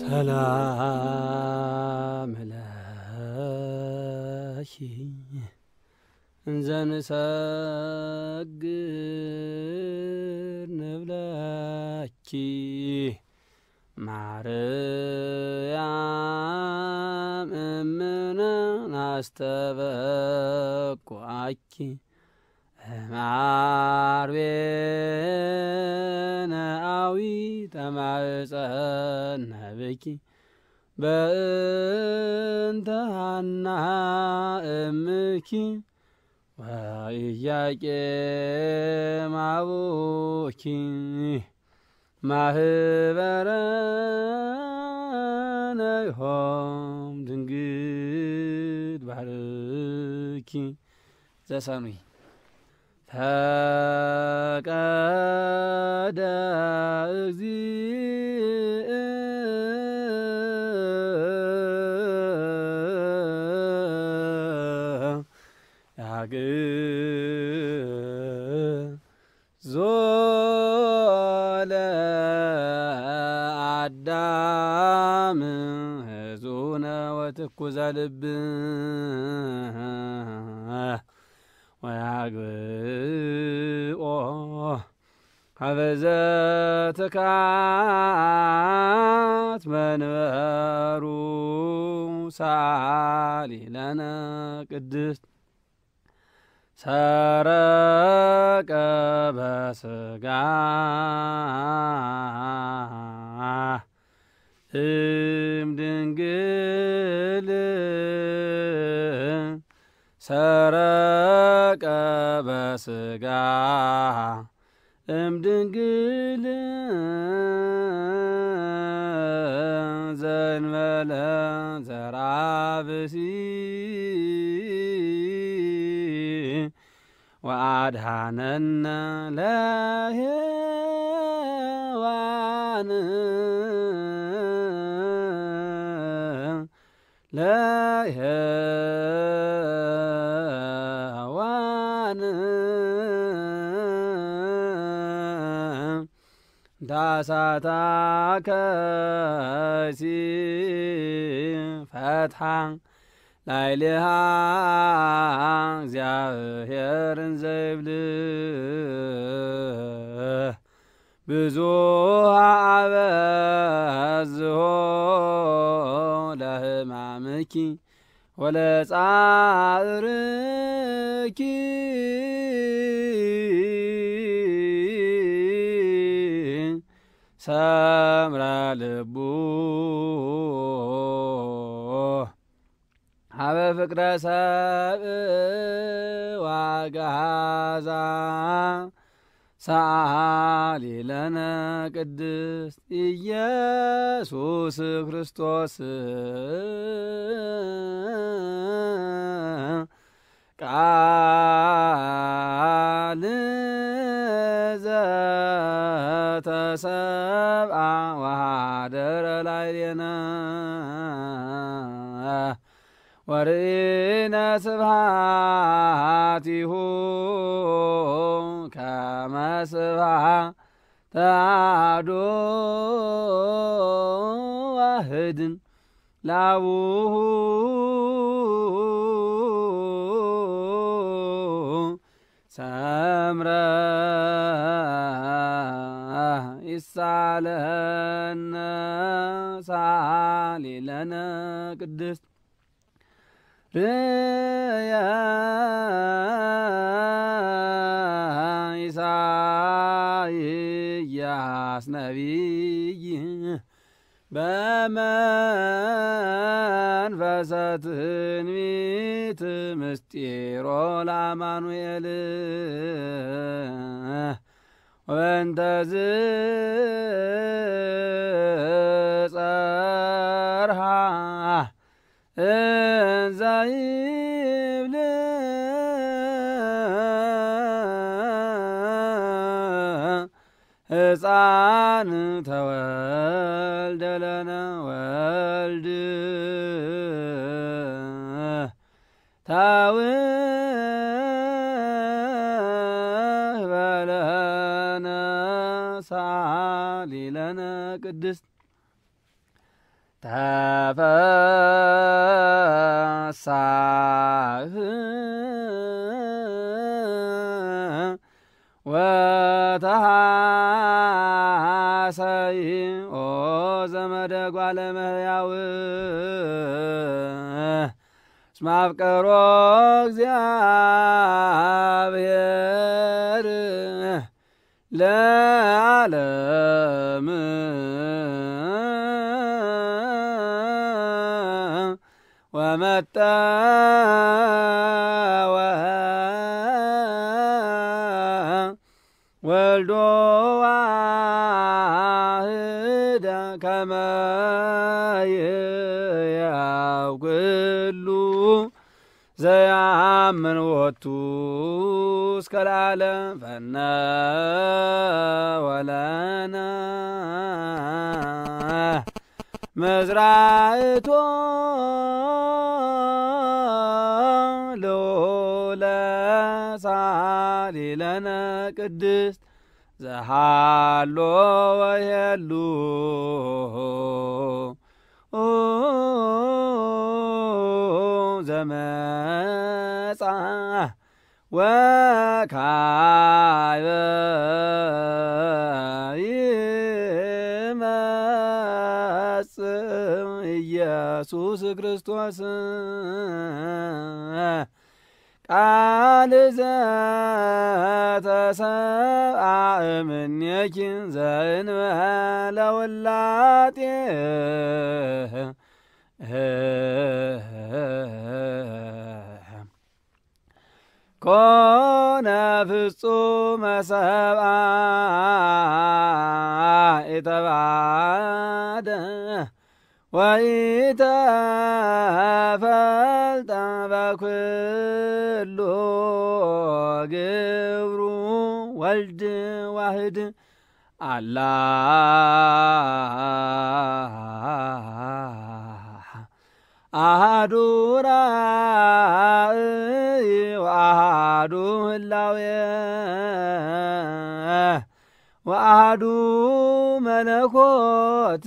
ሰላም ለኪ እንዘንሰግድ ንብለኪ ማርያም ማርቤ ኪ በእንተ ሐና እምኪ ወኢያቄም አቡኪ ማህበረ ነይሆም ድንግድ ባርኪ ዘሰኑይ ፈቀደ እግዚ አዳም ህዙነ ወትኩዘ ልብ ወያግብኦ ሀበዘትካት መንበሩ ሳሊ ለነ ቅድስት ሰረቀ በስጋ እምድንግል ሰረቀ በስጋ እምድንግል ዘንበለ ዘራብሲ ወአድሃነነ ለሔዋን ዳሳታከሲ ፈትሐ ላይልሃ እግዚአብሔርን ዘይብልህ ብዙ አበዝሆ ለህማምኪ ወለጻርኪ ሰምራ ልቡ አበ ፍቅረ ሰብ ዋጋዛ ሰአሊ ለነ ቅድስት ኢየሱስ ክርስቶስ ቃል ዘተሰብአ ዋሃደረ ላዕሌነ ወርእነ ስብሐቲሁ ከመ ስብሐተ አሐዱ ዋሕድ ላቡሁ ሰምረ ይሳለነ ሳሊለነ ቅድስት በኢሳይያስ ነቢይ በመንፈሰ ትንቢት ምስጢሮ ለአማኑኤል ወንተዝ ጸርሃ ዛይብል ሕፃን ተወልደ ለነ ወልድ ታውህ በለነ ሳሊለነ ቅድስት ተፈሳህ ወተሃሰይኦ ዘመደጓ ለመህያው ስማፍቀሮ እግዚአብሔር ለዓለም ጠወ ወልዶ ዋህደ ከመ ይሕያው ኩሉ ዘያምን ወቱ እስከ ለዓለም ፈነወ ለነ መዝራእቶ ልዑለ ሳሊለነ ቅድስት ዘሃሎ ወየሉ ዘመጻ ወካበ ኢየሱስ ክርስቶስ ቃል ዘተሰብአ እምኔኪ ዘእንበለ ውላጤ ኮነ ፍጹመ ሰብአ የተባደ ወኢተፈልጠ በኩሉ ግብሩ ወልድ ዋህድ አላ አሃዱ ራእይ ወአሃዱ ህላዌ ወአሃዱ መለኮት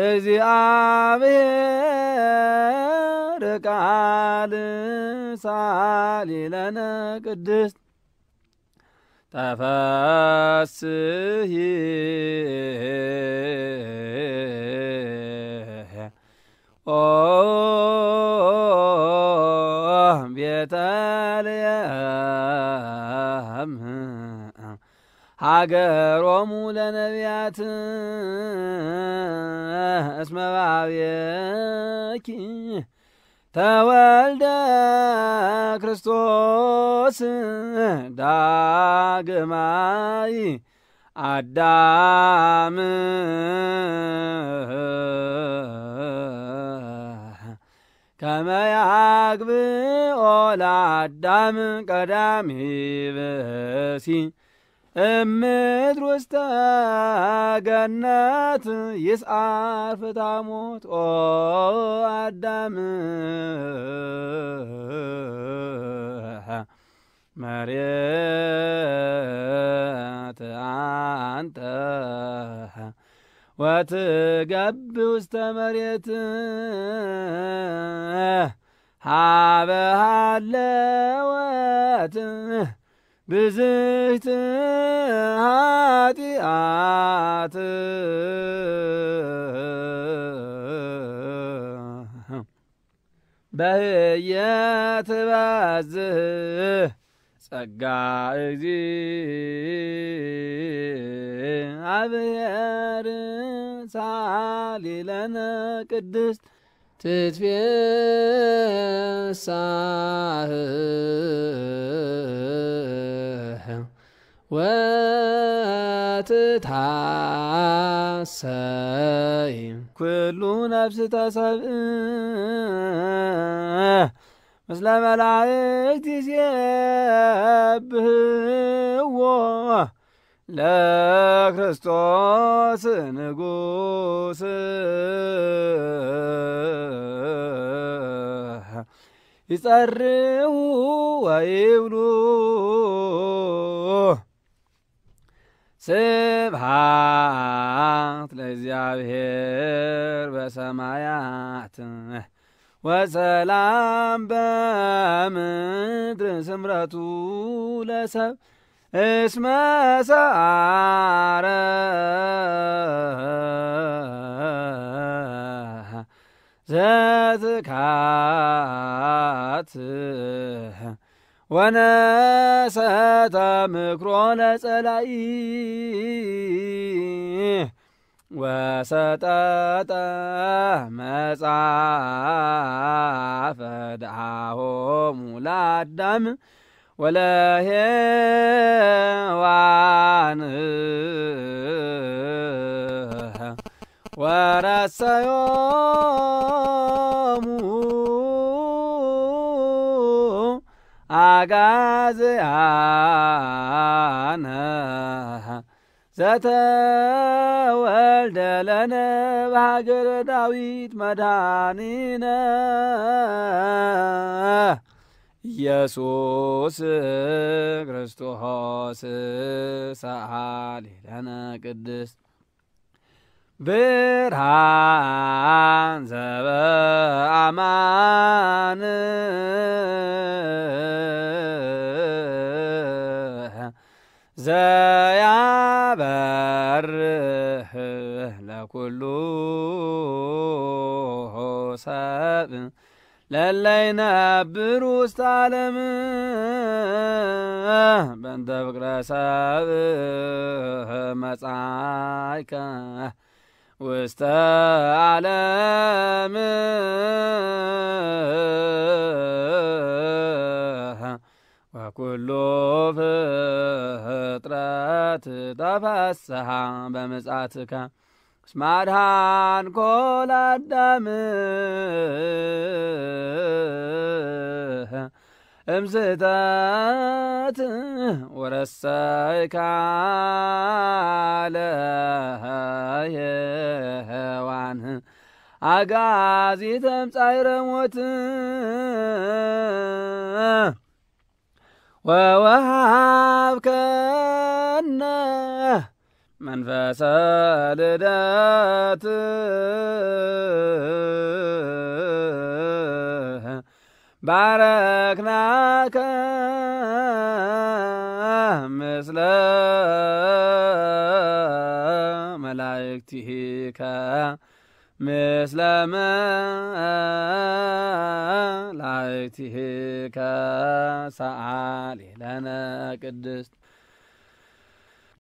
እግዚአብሔር ቃል ሳሊ ለነ ቅድስት ተፈስሂ ቤተልሔም ሀገሮሙ ለነቢያትን እስመ ባቤኪ ተወልደ ክርስቶስ ዳግማይ አዳም ከመያግብ ኦላ አዳም ቀዳሚ ብሲ እምድር ውስተ ገነት ይስዓር ፍታሞት ኦ አዳም መሬት አንተ ወትገብ ውስተ መሬት ሃበሃለወት ብዝሕት ኃጢአት በየትባዝህ ጸጋ እግዚአብሔር ሳሊለነ ቅድስት ትትፌሳህ وتتحسي كل نفس تسب مثل ملعك تسيبه لا كريستوس نقوس يصرعوا ስብሃት ለእግዚአብሔር በሰማያት ወሰላም በምድር ስምረቱ ለሰብ እስመ ዘትካት ونسات مكرون سلائي وسطت مصاف دعاه مولا الدم ولا هوان ورسيومه አጋዝአነ ዘተወልደ ለነ በሀገረ ዳዊት መድኃኒነ ኢየሱስ ክርስቶስ ሰአሊ ለነ ቅድስት ብርሃን ዘበአማን ዘያበርህ ለኩሉ ሰብ ለለይነብር ውስጥ ዓለም በእንተ ፍቅረ ሰብ መጻይከ ውስተ ዓለም ወኩሎ ፍጥረት ተፈስሐ በመጻትከ እስመ አድኃን ኮለ አዳም امزدات ورسيك على هوان عقازي تمتعير موت ووهاب كان من فسادات ባረክናከ ምስለ መላእክቲከ ምስለ መላእክቲከ ሰአሊ ለነ ቅድስት